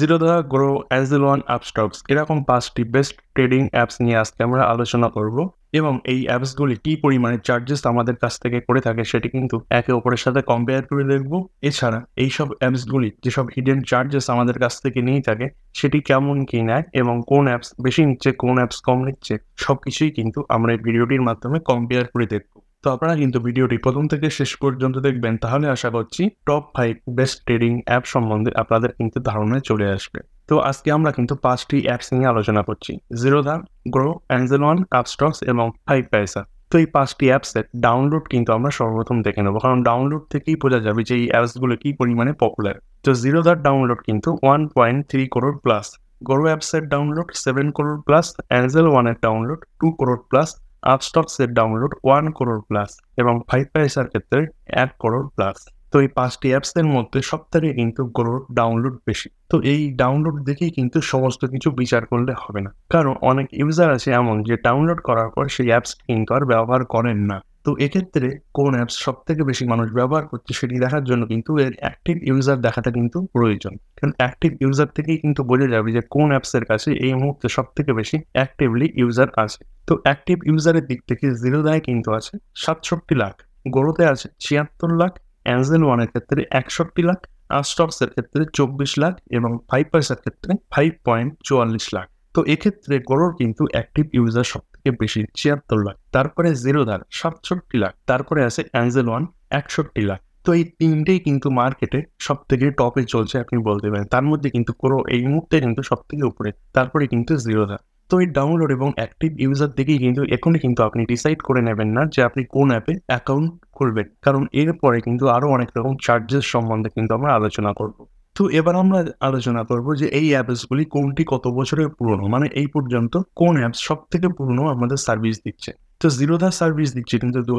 Zerodha Groww Angel One Upstox এরকম পাঁচটি best trading apps নিয়ে আজকে আমরা আলোচনা করব এবং এই অ্যাপসগুলি কি পরিমাণে চার্জেস আমাদের কাছ থেকে করে থাকে সেটি কিন্তু একে অপরের সাথে কম্পেয়ার করে দেখব এছাড়া এইসব অ্যাপসগুলি যেসব হিডেন চার্জেস আমাদের কাছ থেকে নিয়ে থাকে সেটি কেমন কি নেয় এবং কোন অ্যাপস বেশি নিচ্ছে কোন অ্যাপস কম নিচ্ছে সব কিছুই কিন্তু আমরা এই ভিডিওটির মাধ্যমে কম্পেয়ার করে দেখব তো আপনারা কিন্তু ভিডিওটি প্রথম থেকে শেষ পর্যন্ত দেখবেন তাহলে আশা করছি top five best trading app সম্বন্ধে আপনাদের কিন্তু ধারণায় চলে আসবে তো আজকে আমরা কিন্তু পাঁচটি অ্যাপস নিয়ে আলোচনা করছি Zerodha Groww Angel One Upstox এবং ফাইভ পয়সা তো এই পাঁচটি অ্যাপসের ডাউনলোড কিন্তু আমরা সর্বপ্রথম দেখে নেবো কারণ ডাউনলোড থেকেই বোঝা যাবে যে এই অ্যাপসগুলো কী পরিমাণে পপুলার তো জিরোধার ডাউনলোড কিন্তু one point three crore plus Groww অ্যাপসের download seven crore plus Angel ওয়ানের ডাউনলোড টু করোড় প্লাস আপস্টক্সের ডাউনলোড ওয়ান করোড় প্লাস এবং ফাইভ পাইসার ক্ষেত্রে এক করোড় প্লাস তো এই পাঁচটি অ্যাপসের মধ্যে সব থেকে কিন্তু গ্রোর ডাউনলোড বেশি তো এই ডাউনলোড দেখেই কিন্তু সমস্ত কিছু বিচার করলে হবে না কারণ অনেক ইউজার আছে এমন যে ডাউনলোড করার পর সেই অ্যাপস কিন্তু আর ব্যবহার করেন না তো এক্ষেত্রে কোন অ্যাপস সব থেকে বেশি মানুষ ব্যবহার করছে সেটি দেখার জন্য কিন্তু এর অ্যাক্টিভ ইউজার দেখাটা কিন্তু প্রয়োজন কারণ অ্যাক্টিভ ইউজার থেকেই কিন্তু বোঝা যাবে যে কোন অ্যাপসের কাছে এই মুহূর্তে সব থেকে বেশি অ্যাক্টিভলি ইউজার আছে তো অ্যাক্টিভ ইউজারের দিক থেকে দায় কিন্তু আছে সাতষট্টি লাখ গরুতে আছে ছিয়াত্তর লাখ অ্যাঞ্জেল ওয়ানের ক্ষেত্রে একষট্টি লাখ আস্টক্সের ক্ষেত্রে চব্বিশ লাখ এবং ফাইভ পয়সার ক্ষেত্রে ফাইভ পয়েন্ট চুয়াল্লিশ লাখ তো এক্ষেত্রে গরোর কিন্তু অ্যাক্টিভ ইউজার সব থেকে বেশি ছিয়াত্তর লাখ তারপরে জিরোধার সাতষট্টি লাখ তারপরে আছে অ্যাঞ্জেল ওয়ান একষট্টি লাখ তো এই তিনটেই কিন্তু মার্কেটে সব থেকে টপে চলছে আপনি বলতে পারেন তার মধ্যে কিন্তু কোনো এই মুহূর্তে কিন্তু সব থেকে উপরে তারপরে কিন্তু জিরোধার তো এই ডাউনলোড এবং অ্যাক্টিভ ইউজার দেখেই কিন্তু এখনই কিন্তু আপনি ডিসাইড করে নেবেন না যে আপনি কোন অ্যাপে অ্যাকাউন্ট খুলবেন কারণ এরপরে কিন্তু আরও অনেক রকম চার্জেস সম্বন্ধে কিন্তু আমরা আলোচনা করব তো এবার আমরা আলোচনা করব যে এই অ্যাপসগুলি কোনটি কত বছরের পুরনো মানে এই পর্যন্ত কোন অ্যাপস সব থেকে পুরনো আমাদের সার্ভিস দিচ্ছে তো জিরোধা সার্ভিস দিচ্ছে কিন্তু দু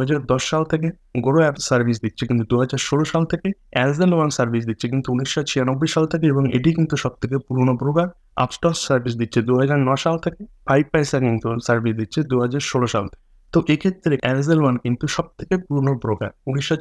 সাল থেকে গোরো অ্যাপ সার্ভিস দিচ্ছে কিন্তু দু সাল থেকে অ্যাজেল ওয়ান সার্ভিস দিচ্ছে কিন্তু উনিশশো সাল থেকে এবং এটি কিন্তু সব থেকে পুরনো প্রকার আপস্টস সার্ভিস দিচ্ছে দু সাল থেকে ফাইভ পয়সা কিন্তু সার্ভিস দিচ্ছে দু সাল থেকে তো এক্ষেত্রে অ্যাজেল ওয়ান কিন্তু সব থেকে পুরনো প্রকার উনিশশো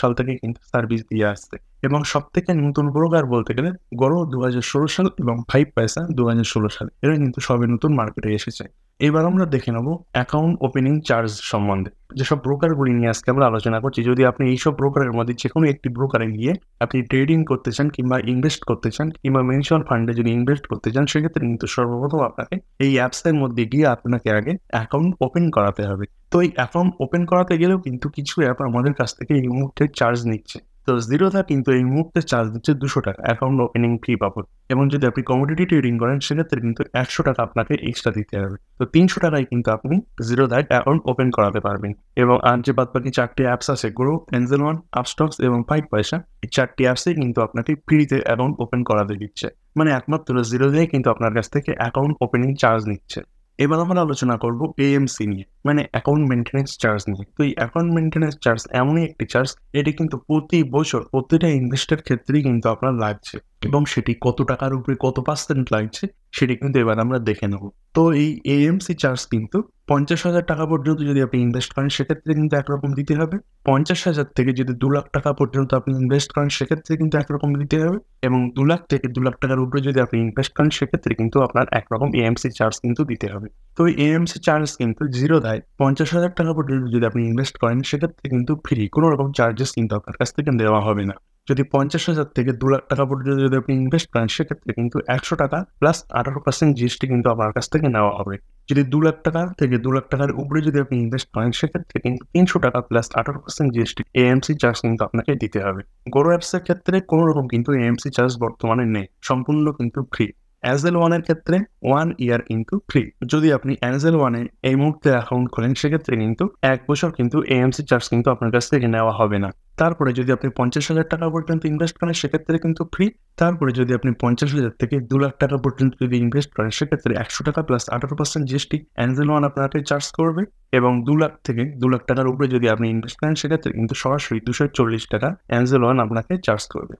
সাল থেকে কিন্তু সার্ভিস দিয়ে আসছে এবং সব থেকে নতুন প্রকার বলতে গেলে গড় দু হাজার ষোলো সাল এবং ফাইভ পয়সা দু হাজার ষোলো সাল এরা কিন্তু সবই নতুন মার্কেটে এসেছে এবার আমরা দেখে নেবো অ্যাকাউন্ট ওপেনিং চার্জ সম্বন্ধে যেসব ব্রোকারগুলি নিয়ে আজকে আমরা আলোচনা করছি যদি আপনি এইসব ব্রোকারের মধ্যে যে কোনো একটি ব্রোকারে গিয়ে আপনি ট্রেডিং করতে চান কিংবা ইনভেস্ট করতে চান কিংবা মিউচুয়াল ফান্ডে যদি ইনভেস্ট করতে চান সেক্ষেত্রে কিন্তু সর্বপ্রথম আপনাকে এই অ্যাপসের মধ্যে গিয়ে আপনাকে আগে অ্যাকাউন্ট ওপেন করাতে হবে তো এই অ্যাকাউন্ট ওপেন করাতে গেলেও কিন্তু কিছু অ্যাপ আমাদের কাছ থেকে এই মুহূর্তে চার্জ নিচ্ছে তো জিরোধা কিন্তু এই মুহূর্তে চার্জ দিচ্ছে দুশো টাকা অ্যাকাউন্ট ওপেনিং ফি পাবো এবং যদি আপনি কমোডিটি ট্রেডিং করেন সেক্ষেত্রে কিন্তু একশো টাকা আপনাকে এক্সট্রা দিতে হবে তো তিনশো টাকায় কিন্তু আপনি জিরো জিরোধায় অ্যাকাউন্ট ওপেন করাতে পারবেন এবং আর যে বাদ বাকি চারটি অ্যাপস আছে গ্রো এঞ্জেল ওয়ান আপস্টক্স এবং ফাইভ পয়সা এই চারটি অ্যাপসে কিন্তু আপনাকে ফ্রিতে অ্যাকাউন্ট ওপেন করাতে দিচ্ছে মানে একমাত্র জিরো দিয়ে কিন্তু আপনার কাছ থেকে অ্যাকাউন্ট ওপেনিং চার্জ নিচ্ছে এবার আমরা আলোচনা করব এএমসি নিয়ে মানে অ্যাকাউন্ট মেনটেন্স চার্জ নিয়ে তো এই অ্যাকাউন্ট মেনটেন্স চার্জ এমনই একটি চার্জ এটি কিন্তু প্রতি বছর প্রতিটা ইনভেস্টার ক্ষেত্রেই কিন্তু আপনার লাগছে এবং সেটি কত টাকার উপরে কত পার্সেন্ট লাগছে সেটি কিন্তু এবার আমরা দেখে নেব তো এই এএমসি চার্জ কিন্তু পঞ্চাশ হাজার টাকা পর্যন্ত যদি আপনি ইনভেস্ট করেন সেক্ষেত্রে কিন্তু একরকম দিতে হবে পঞ্চাশ হাজার থেকে যদি দু লাখ টাকা পর্যন্ত আপনি ইনভেস্ট করেন সেক্ষেত্রে কিন্তু একরকম দিতে হবে এবং দু লাখ থেকে দু লাখ টাকার উপরে যদি আপনি ইনভেস্ট করেন সেক্ষেত্রে কিন্তু আপনার একরকম এএমসি চার্জ কিন্তু দিতে হবে তো এই এএমসি চার্জ কিন্তু জিরো দেয় পঞ্চাশ হাজার টাকা পর্যন্ত যদি আপনি ইনভেস্ট করেন সেক্ষেত্রে কিন্তু ফ্রি কোনো রকম চার্জেস কিন্তু আপনার কাছ থেকে দেওয়া হবে না যদি পঞ্চাশ হাজার থেকে দু লাখ টাকা পর্যন্ত যদি আপনি ইনভেস্ট করেন সেক্ষেত্রে কিন্তু একশো টাকা প্লাস আঠারো পার্সেন্ট জিএসটি কিন্তু আপনার কাছ থেকে নেওয়া হবে যদি দু লাখ টাকা থেকে দু লাখ টাকার উপরে যদি আপনি ইনভেস্ট করেন সেক্ষেত্রে কিন্তু তিনশো টাকা প্লাস আঠারো পার্সেন্ট জিএসটি এএমসি চার্জ কিন্তু আপনাকে দিতে হবে গরু অ্যাপসের ক্ষেত্রে কোনো রকম কিন্তু এএমসি চার্জ বর্তমানে নেই সম্পূর্ণ কিন্তু ফ্রি অ্যাজেল ওয়ানের ক্ষেত্রে ওয়ান ইয়ার ইন্টু থ্রি যদি আপনি অ্যানজেল ওয়ানে এই মুহূর্তে অ্যাকাউন্ট খোলেন সেক্ষেত্রে কিন্তু এক বছর কিন্তু এএমসি চার্জ কিন্তু আপনার কাছ থেকে নেওয়া হবে না তারপরে যদি আপনি পঞ্চাশ হাজার টাকা পর্যন্ত ইনভেস্ট করেন সেক্ষেত্রে কিন্তু ফ্রি তারপরে যদি আপনি পঞ্চাশ হাজার থেকে দু লাখ টাকা পর্যন্ত যদি ইনভেস্ট করেন সেক্ষেত্রে একশো টাকা প্লাস আঠারো পার্সেন্ট জিএসটি অ্যাঞ্জেল ওয়ান আপনাকে চার্জ করবে এবং দু লাখ থেকে দু লাখ টাকার উপরে যদি আপনি ইনভেস্ট করেন সেক্ষেত্রে কিন্তু সরাসরি দুশো চল্লিশ টাকা অ্যাঞ্জেল ওয়ান আপনাকে চার্জ করবে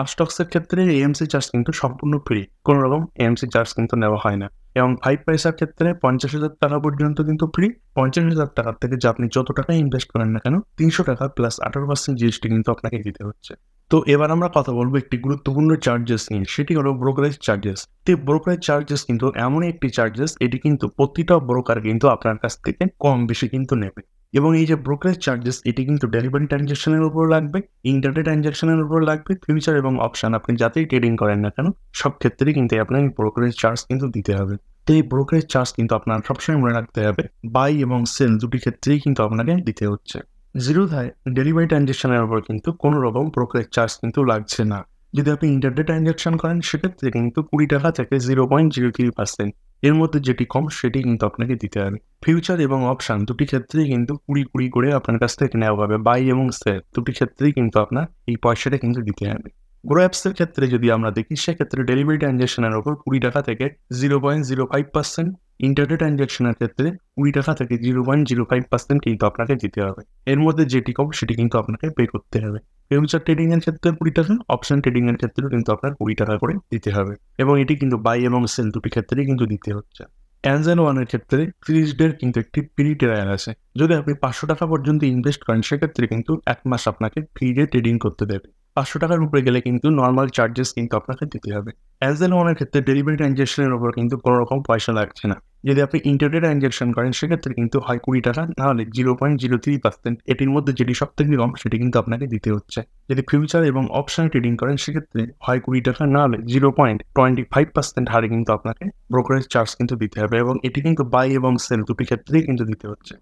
আপস্টক্সের ক্ষেত্রে এএমসি চার্জ কিন্তু সম্পূর্ণ ফ্রি কোনো রকম এএমসি চার্জ কিন্তু নেওয়া হয় না এবং ফাইভ পয়সার ক্ষেত্রে পঞ্চাশ হাজার টাকা পর্যন্ত কিন্তু ফ্রি পঞ্চাশ হাজার টাকার থেকে যে আপনি যত টাকা ইনভেস্ট করেন না কেন তিনশো টাকা প্লাস আঠারো পার্সেন্ট জিএসটি কিন্তু আপনাকে দিতে হচ্ছে তো এবার আমরা কথা বলবো একটি গুরুত্বপূর্ণ চার্জেস নিয়ে সেটি হলো ব্রোকারেজ চার্জেস তো ব্রোকারেজ চার্জেস কিন্তু এমন একটি চার্জেস এটি কিন্তু প্রতিটা ব্রোকার কিন্তু আপনার কাছ থেকে কম বেশি কিন্তু নেবে এবং এই যে ব্রোকারেজ চার্জেস এটি কিন্তু ডেলিভারি ট্রানজ্যাকশনের উপর লাগবে ইন্টারনেট ট্রানজ্যাকশনের উপর লাগবে ফিউচার এবং অপশান আপনি যাতেই ট্রেডিং করেন না কেন সব ক্ষেত্রেই কিন্তু আপনার ব্রোকারেজ চার্জ কিন্তু দিতে হবে তো এই ব্রোকারেজ চার্জ কিন্তু আপনার সবসময় মনে রাখতে হবে বাই এবং সেল দুটি ক্ষেত্রেই কিন্তু আপনাকে দিতে হচ্ছে জিরোধায় ডেলিভারি ট্রানজ্যাকশনের উপর কিন্তু কোনো রকম ব্রোকারেজ চার্জ কিন্তু লাগছে না যদি আপনি ইন্টারনেট ট্রানজ্যাকশন করেন সেক্ষেত্রে কিন্তু কুড়ি টাকা থেকে zero point zero three percent এর মধ্যে যেটি কম সেটি কিন্তু আপনাকে দিতে হবে ফিউচার এবং অপশান দুটি ক্ষেত্রেই কিন্তু কুড়ি কুড়ি করে আপনার কাছ থেকে নেওয়া হবে বাই এবং সেল দুটি ক্ষেত্রেই কিন্তু আপনার এই পয়সাটা কিন্তু দিতে হবে গ্রো অ্যাপসের ক্ষেত্রে যদি আমরা দেখি সেক্ষেত্রে ডেলিভারি ট্রানজাকশনের ওপর কুড়ি টাকা থেকে zero point zero five percent internet ট্রানজ্যাকশনের ক্ষেত্রে কুড়ি টাকা থেকে zero point zero five percent কিন্তু আপনাকে দিতে হবে এর মধ্যে যেটি কম সেটি কিন্তু আপনাকে পে করতে হবে ফিউচার ট্রেডিংয়ের ক্ষেত্রে কুড়ি টাকা অপশন ট্রেডিংয়ের ক্ষেত্রেও কিন্তু আপনার কুড়ি টাকা করে দিতে হবে এবং এটি কিন্তু বাই এবং সেল দুটি ক্ষেত্রেই কিন্তু দিতে হচ্ছে অ্যানজেল ওয়ানের ক্ষেত্রে ত্রিশ ডের কিন্তু একটি ফ্রি ট্রায়াল আছে যদি আপনি পাঁচশো টাকা পর্যন্ত ইনভেস্ট করেন সেক্ষেত্রে কিন্তু এক মাস আপনাকে ডে ট্রেডিং করতে দেবে পাঁচশো টাকার উপরে গেলে কিন্তু নর্মাল চার্জেস কিন্তু আপনাকে দিতে হবে অ্যানজেল ওয়ানের ক্ষেত্রে ডেলিভারি ট্রানজ্যাকশনের উপর কিন্তু কোনো রকম পয়সা লাগছে না যদি আপনি ইন্টারনেট ট্রানজ্যাকশন করেন সেক্ষেত্রে কিন্তু হয় কুড়ি টাকা হলে zero point zero three percent এটির মধ্যে যেটি সব থেকে কম সেটি কিন্তু আপনাকে দিতে হচ্ছে যদি ফিউচার এবং অপশন ট্রেডিং করেন সেক্ষেত্রে হয় কুড়ি টাকা না হলে zero point twenty five percent হারে কিন্তু আপনাকে ব্রোকারেজ চার্জ কিন্তু দিতে হবে এবং এটি কিন্তু বাই এবং সেল দুটি ক্ষেত্রেই কিন্তু দিতে হচ্ছে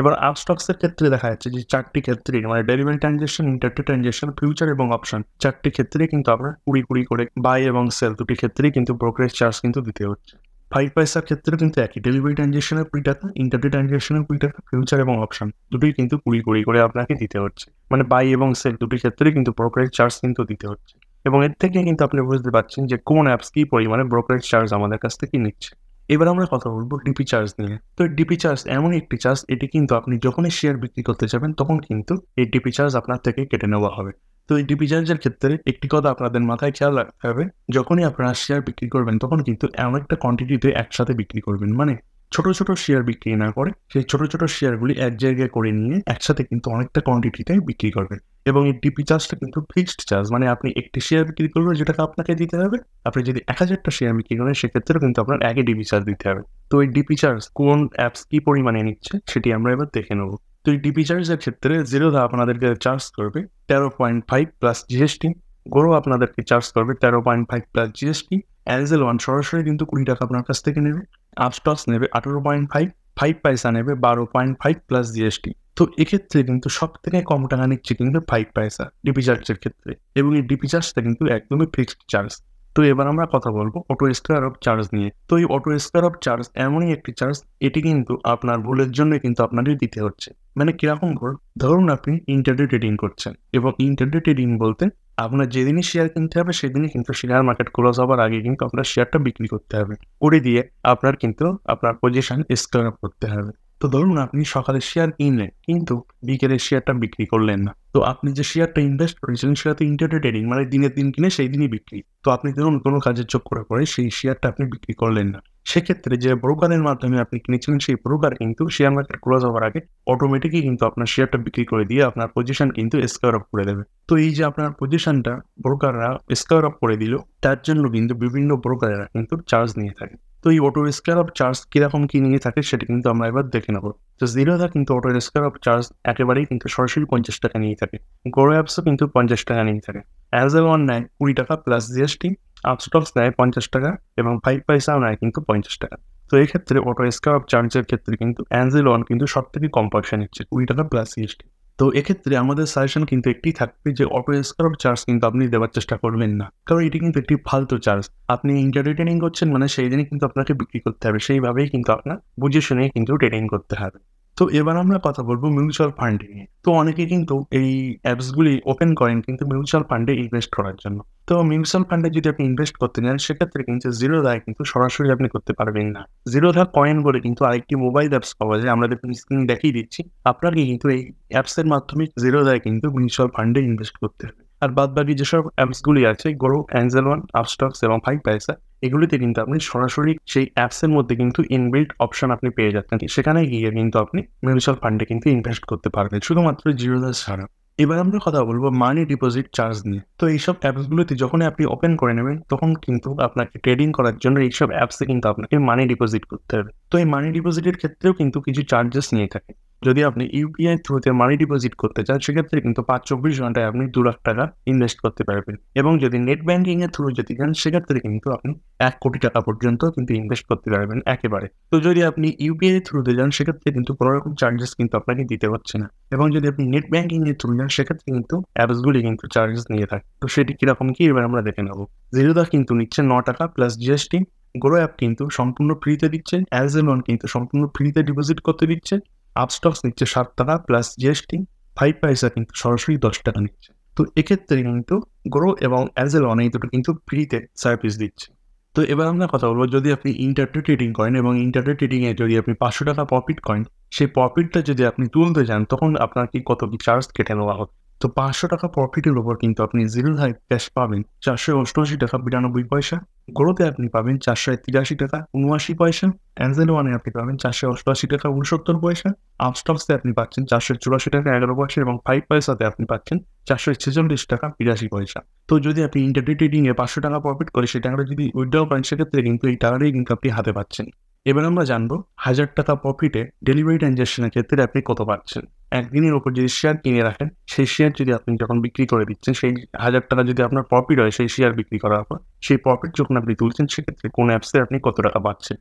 এবার আপস্টক্সের ক্ষেত্রে দেখা যাচ্ছে যে চারটি ক্ষেত্রে মানে delivery transaction intraday transaction future এবং অপশন চারটি ক্ষেত্রে কিন্তু আপনার কুড়ি কুড়ি করে বাই এবং সেল দুটি ক্ষেত্রেই কিন্তু ব্রোকারেজ চার্জ কিন্তু দিতে হচ্ছে ফাইভ পয়সা ক্ষেত্রে কিন্তু একই ডেলিভারি ট্রানজেকশনের কুড়ি টাকা ইন্টারডে ট্রানজেকশনের কুড়ি টাকা ফিউচার এবং অপশন দুটোই কিন্তু কুড়ি কুড়ি করে আপনাকে দিতে হচ্ছে মানে বাই এবং সেল দুটি ক্ষেত্রে কিন্তু ব্রোকারেজ চার্জ কিন্তু দিতে হচ্ছে এবং এর থেকে কিন্তু আপনি বুঝতে পারছেন যে কোন অ্যাপস কী পরিমাণে ব্রোকারেজ চার্জ আমাদের কাছ থেকে নিচ্ছে এবার আমরা কথা বলবো ডিপি চার্জ নিয়ে তো ডিপি চার্জ এমন একটি চার্জ এটি কিন্তু আপনি যখনই শেয়ার বিক্রি করতে যাবেন তখন কিন্তু এই ডিপি চার্জ আপনার থেকে কেটে নেওয়া হবে তো এই ডিভিডেন্সের ক্ষেত্রে একটি কথা আপনাদের মাথায় খেয়াল রাখতে হবে যখনই আপনারা শেয়ার বিক্রি করবেন তখন কিন্তু এমন একটা কোয়ান্টিটিতে একসাথে বিক্রি করবেন মানে ছোট ছোট শেয়ার বিক্রি না করে সেই ছোট ছোট শেয়ারগুলি এক জায়গায় করে নিয়ে একসাথে কিন্তু অনেকটা কোয়ান্টিটিতে বিক্রি করবেন এবং এই ডিপি চার্জটা কিন্তু ফিক্সড চার্জ মানে আপনি একটি শেয়ার বিক্রি করবেন যেটাকে আপনাকে দিতে হবে আপনি যদি এক হাজারটা শেয়ার বিক্রি করেন সেক্ষেত্রেও কিন্তু আপনার একই ডিপি চার্জ দিতে হবে তো এই ডিপি চার্জ কোন অ্যাপস কি পরিমাণে নিচ্ছে সেটি আমরা এবার দেখে নেবো তো এই ডিপি চার্জের ক্ষেত্রে জিরোধা আপনাদেরকে চার্জ করবে তেরো point five plus GST Groww আপনাদেরকে চার্জ করবে তেরো point five plus GST Angel One সরাসরি কিন্তু কুড়ি টাকা আপনার কাছ থেকে নেবে আপস্টক্স নেবে আঠেরো পয়েন্ট ফাইভ ফাইভ পয়সা নেবে বারো পয়েন্ট ফাইভ প্লাস জিএসটি তো এক্ষেত্রে কিন্তু সব থেকে কম টাকা নিচ্ছে কিন্তু ফাইভ পয়সা ডিপি চার্জের ক্ষেত্রে এবং এই ডিপি চার্জটা কিন্তু একদমই ফিক্সড চার্জ তো এবার আমরা কথা বলবো অটো স্কোয়ার অফ চার্জ নিয়ে তো এই অটো স্কোয়ার অফ চার্জ এমনই একটি চার্জ এটি কিন্তু আপনার ভুলের জন্য কিন্তু আপনাকে দিতে হচ্ছে মানে কিরকম ভুল ধরুন আপনি ইন্টারনেট ট্রেডিং করছেন এবং ইন্টারনেট ট্রেডিং বলতে আপনার যেদিনই শেয়ার কিনতে হবে সেদিনই কিন্তু শেয়ার মার্কেট ক্লোজ হওয়ার আগে কিন্তু আপনার শেয়ারটা বিক্রি করতে হবে করে দিয়ে আপনার কিন্তু আপনার পজিশন স্কোয়ার অফ করতে হবে তো ধরুন আপনি সকালে শেয়ার কিনলেন কিন্তু বিকেলে শেয়ারটা বিক্রি করলেন না তো আপনি যে শেয়ারটা ইনভেস্ট করেছিলেন সেটা তো ইন্টারডে ট্রেডিং মানে দিনের দিন কিনে সেই দিনই বিক্রি তো আপনি ধরুন কোনো কাজের চোখ করার পরে সেই শেয়ারটা আপনি বিক্রি করলেন না সেক্ষেত্রে যে ব্রোকারের মাধ্যমে আপনি কিনেছিলেন সেই ব্রোকার কিন্তু শেয়ার মার্কেট ক্লোজ হওয়ার আগে অটোমেটিকই কিন্তু আপনার শেয়ারটা বিক্রি করে দিয়ে আপনার পজিশন কিন্তু স্কোয়ার আপ করে দেবে তো এই যে আপনার পজিশনটা ব্রোকাররা স্কোয়ার আপ করে দিল তার জন্য কিন্তু বিভিন্ন ব্রোকারেরা কিন্তু চার্জ নিয়ে থাকে তো এই অটো স্কেল অফ চার্জ কীরকম কী নিয়ে থাকে সেটা কিন্তু আমরা এবার দেখে নেবো তো জিরোদা কিন্তু অটো স্কেল অফ চার্জ একেবারেই কিন্তু সরাসরি পঞ্চাশ টাকা নিয়ে থাকে গোরো অ্যাপসও কিন্তু পঞ্চাশ টাকা নিয়ে থাকে অ্যাজ এ ওয়ান নেয় কুড়ি টাকা প্লাস জিএসটি আপস্টক্স নেয় পঞ্চাশ টাকা এবং ফাইভ পয়সাও নেয় কিন্তু পঞ্চাশ টাকা তো এই ক্ষেত্রে অটো স্কেল অফ চার্জের ক্ষেত্রে কিন্তু অ্যাঞ্জেল ওয়ান কিন্তু সব থেকে কম পয়সা নিচ্ছে কুড়ি টাকা প্লাস জিএসটি তো এক্ষেত্রে আমাদের সাজেশন কিন্তু একটি থাকবে যে অটো স্কার্ভ চার্জ কিন্তু আপনি দেওয়ার চেষ্টা করবেন না কারণ এটি কিন্তু একটি ফালতু চার্জ আপনি ইন্টারভিউ ট্রেনিং করছেন মানে সেই দিনই কিন্তু আপনাকে বিক্রি করতে হবে সেইভাবেই কিন্তু আপনার বুঝে শুনে কিন্তু ট্রেনিং করতে হবে তো এবার আমরা কথা বলবো মিউচুয়াল ফান্ডে নিয়ে তো অনেকে কিন্তু এই অ্যাপসগুলি ওপেন করেন কিন্তু মিউচুয়াল ফান্ডে ইনভেস্ট করার জন্য তো মিউচুয়াল ফান্ডে যদি আপনি ইনভেস্ট করতে চান সেক্ষেত্রে কিন্তু জিরো দায় কিন্তু সরাসরি আপনি করতে পারবেন না জিরো ধা কয়েন বলে কিন্তু আরেকটি মোবাইল অ্যাপস পাওয়া যায় আমরা দেখুন স্ক্রিন দেখিয়ে দিচ্ছি আপনাকে কিন্তু এই অ্যাপসের মাধ্যমে জিরো দায় কিন্তু মিউচুয়াল ফান্ডে ইনভেস্ট করতে হবে আর বাদ বাকি যেসব অ্যাপসগুলি আছে গ্রো অ্যাঞ্জেল ওয়ান আপস্টক্স এবং ফাইভ পয়সা এগুলিতে কিন্তু আপনি সরাসরি সেই অ্যাপসের মধ্যে কিন্তু ইনবিল্ট অপশন আপনি পেয়ে যাচ্ছেন সেখানে গিয়ে কিন্তু আপনি মিউচুয়াল ফান্ডে কিন্তু ইনভেস্ট করতে পারবেন শুধুমাত্র জিরোদার ছাড়া এবার আমরা কথা বলবো মানি ডিপোজিট চার্জ নিয়ে তো এইসব অ্যাপসগুলোতে যখন আপনি ওপেন করে নেবেন তখন কিন্তু আপনাকে ট্রেডিং করার জন্য এইসব অ্যাপসে কিন্তু আপনাকে মানি ডিপোজিট করতে হবে তো এই মানি ডিপোজিটের ক্ষেত্রেও কিন্তু কিছু চার্জেস নিয়ে থাকে যদি আপনি ইউপিআই থ্রুতে মানি ডিপোজিট করতে চান সেক্ষেত্রে কিন্তু পাঁচ চব্বিশ ঘন্টায় আপনি দু লাখ টাকা ইনভেস্ট করতে পারবেন এবং যদি নেট ব্যাঙ্কিং এর থ্রু যদি যান সেক্ষেত্রে কিন্তু আপনি এক কোটি টাকা পর্যন্ত কিন্তু ইনভেস্ট করতে পারবেন একেবারে তো যদি আপনি ইউপিআই থ্রুতে যান সেক্ষেত্রে কিন্তু কোনো রকম চার্জেস কিন্তু আপনাকে দিতে হচ্ছে না এবং যদি আপনি নেট ব্যাঙ্কিং এর থ্রু যান সেক্ষেত্রে কিন্তু অ্যাপসগুলি কিন্তু চার্জেস নিয়ে থাকে তো সেটি কীরকম কি এবার আমরা দেখে নেবো জিরোদা কিন্তু নিচ্ছে ন টাকা প্লাস জিএসটি গোরো অ্যাপ কিন্তু সম্পূর্ণ ফ্রিতে দিচ্ছে অ্যাজ এ লোন কিন্তু সম্পূর্ণ ফ্রিতে ডিপোজিট করতে দিচ্ছে আপস্টক্স নিচ্ছে সাত টাকা প্লাস জিএসটি ফাইভ পাইসা কিন্তু সরাসরি দশ টাকা নিচ্ছে তো এক্ষেত্রে কিন্তু গ্রো এবং অ্যাজেল অনেক দুটো কিন্তু ফ্রিতে সার্ভিস দিচ্ছে তো এবার আমরা কথা বলবো যদি আপনি ইন্টারনেট ট্রেডিং করেন এবং ইন্টারনেট ট্রেডিংয়ে যদি আপনি পাঁচশো টাকা প্রফিট করেন সেই প্রফিটটা যদি আপনি তুলতে যান তখন আপনার কি কত কি চার্জ কেটে নেওয়া হবে তো পাঁচশো টাকা প্রফিটের উপর কিন্তু আপনি জিরো হাইট ক্যাশ পাবেন চারশো অষ্টআশি টাকা বিরানব্বই পয়সা গ্রোতে আপনি পাবেন চারশো তিরাশি টাকা উনআশি পয়সা অ্যাঞ্জেল ওয়ানে আপনি পাবেন চারশো অষ্টআশি টাকা উনসত্তর পয়সা আপস্টক্সে আপনি পাচ্ছেন চারশো চুরাশি টাকা এগারো পয়সা এবং ফাইভ পয়সাতে আপনি পাচ্ছেন চারশো ছেচল্লিশ টাকা বিরাশি পয়সা তো যদি আপনি ইন্টারনেট ট্রেডিংয়ে পাঁচশো টাকা প্রফিট করে সেই টাকাটা যদি উইথড্র করেন সেক্ষেত্রে কিন্তু এই টাকাটাই কিন্তু আপনি হাতে পাচ্ছেন এবার আমরা জানবো হাজার টাকা প্রফিটে ডেলিভারি ট্রানজ্যাকশনের ক্ষেত্রে আপনি কত পাচ্ছেন একদিনের ওপর যদি শেয়ার কিনে রাখেন সেই শেয়ার যদি আপনি যখন বিক্রি করে দিচ্ছেন সেই হাজার টাকা যদি আপনার প্রফিট হয় সেই শেয়ার বিক্রি করার পর সেই প্রফিট যখন আপনি তুলছেন সেক্ষেত্রে কোন অ্যাপসে আপনি কত টাকা পাচ্ছেন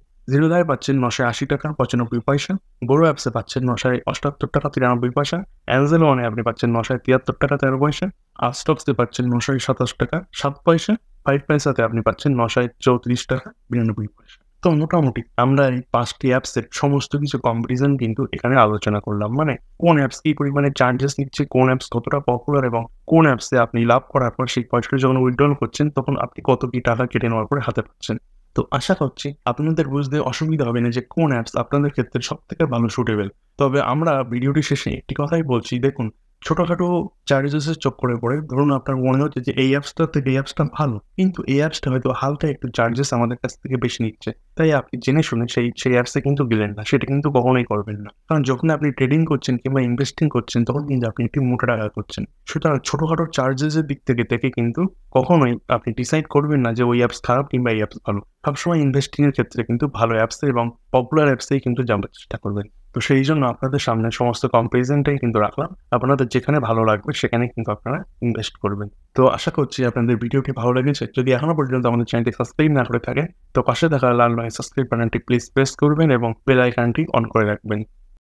দায় পাচ্ছেন নশো আশি টাকা পঁচানব্বই পয়সা বড়ো অ্যাপসে পাচ্ছেন নশায় অষ্টাত্তর টাকা তিরানব্বই পয়সা অ্যানজেল ওয়ানে আপনি পাচ্ছেন নশায় তিয়াত্তর টাকা তেরো পয়সা আস্টক্সে পাচ্ছেন নশায় সাতাশ টাকা সাত পয়সা ফাইভ পয়সাতে আপনি পাচ্ছেন নশায় চৌত্রিশ টাকা বিরানব্বই পয়সা তো মোটামুটি আমরা এই পাঁচটি অ্যাপসের সমস্ত কিছু কম্পারিজন কিন্তু এখানে আলোচনা করলাম মানে কোন অ্যাপস কি পরিমাণে চার্জেস নিচ্ছে কোন অ্যাপস কতটা পপুলার এবং কোন অ্যাপসে আপনি লাভ করার পর সেই পয়সাটা যখন উইথড্রল করছেন তখন আপনি কত কি টাকা কেটে নেওয়ার পরে হাতে পাচ্ছেন তো আশা করছি আপনাদের বুঝতে অসুবিধা হবে না যে কোন অ্যাপস আপনাদের ক্ষেত্রে সব থেকে ভালো সুটেবেল তবে আমরা ভিডিওটি শেষে একটি কথাই বলছি দেখুন ছোটোখাটো চার্জেসের চক্করে পড়ে ধরুন আপনার মনে হচ্ছে যে এই অ্যাপসটা থেকে এই অ্যাপসটা ভালো কিন্তু এই অ্যাপসটা হয়তো হালকা একটু চার্জেস আমাদের কাছ থেকে বেশি নিচ্ছে তাই আপনি জেনে শুনে সেই সেই অ্যাপসে কিন্তু গেলেন না সেটা কিন্তু কখনোই করবেন না কারণ যখন আপনি ট্রেডিং করছেন কিংবা ইনভেস্টিং করছেন তখন কিন্তু আপনি একটি মোটা টাকা করছেন সুতরাং ছোটোখাটো চার্জেসের দিক থেকে থেকে কিন্তু কখনোই আপনি ডিসাইড করবেন না যে ওই অ্যাপস খারাপ কিংবা এই অ্যাপস ভালো সবসময় ইনভেস্টিংয়ের ক্ষেত্রে কিন্তু ভালো অ্যাপসে এবং পপুলার অ্যাপসেই কিন্তু যাওয়ার চেষ্টা করবেন তো সেই জন্য আপনাদের সামনে সমস্ত কম্পারিজনটাই কিন্তু রাখলাম আপনাদের যেখানে ভালো লাগবে সেখানে কিন্তু আপনারা ইনভেস্ট করবেন তো আশা করছি আপনাদের ভিডিওটি ভালো লেগেছে যদি এখনো পর্যন্ত আমাদের চ্যানেলটি সাবস্ক্রাইব না করে থাকে তো পাশে থাকা লাল রঙের সাবস্ক্রাইব বাটনটি প্লিজ প্রেস করবেন এবং বেল আইকনটি অন করে রাখবেন